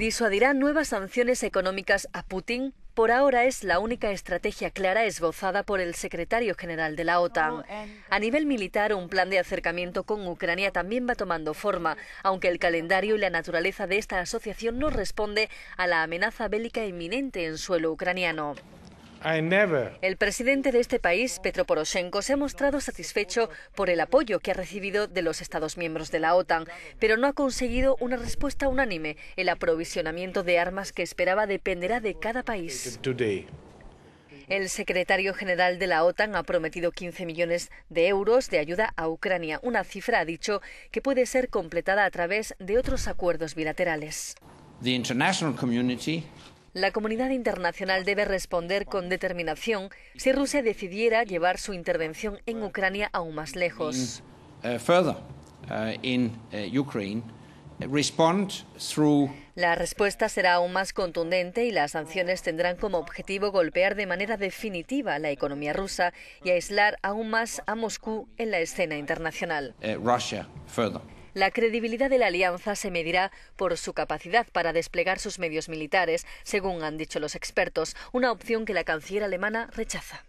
Disuadirá nuevas sanciones económicas a Putin. Por ahora es la única estrategia clara esbozada por el secretario general de la OTAN. A nivel militar, un plan de acercamiento con Ucrania también va tomando forma, aunque el calendario y la naturaleza de esta asociación no responde a la amenaza bélica inminente en suelo ucraniano. El presidente de este país, Petro Poroshenko, se ha mostrado satisfecho por el apoyo que ha recibido de los Estados miembros de la OTAN, pero no ha conseguido una respuesta unánime. El aprovisionamiento de armas que esperaba dependerá de cada país. El secretario general de la OTAN ha prometido 15 millones de euros de ayuda a Ucrania, una cifra, ha dicho, que puede ser completada a través de otros acuerdos bilaterales la comunidad internacional debe responder con determinación si Rusia decidiera llevar su intervención en Ucrania aún más lejos. Mm, eh, eh, eh, la respuesta será aún más contundente y las sanciones tendrán como objetivo golpear de manera definitiva la economía rusa y aislar aún más a Moscú en la escena internacional. La credibilidad de la alianza se medirá por su capacidad para desplegar sus medios militares, según han dicho los expertos, una opción que la canciller alemana rechaza.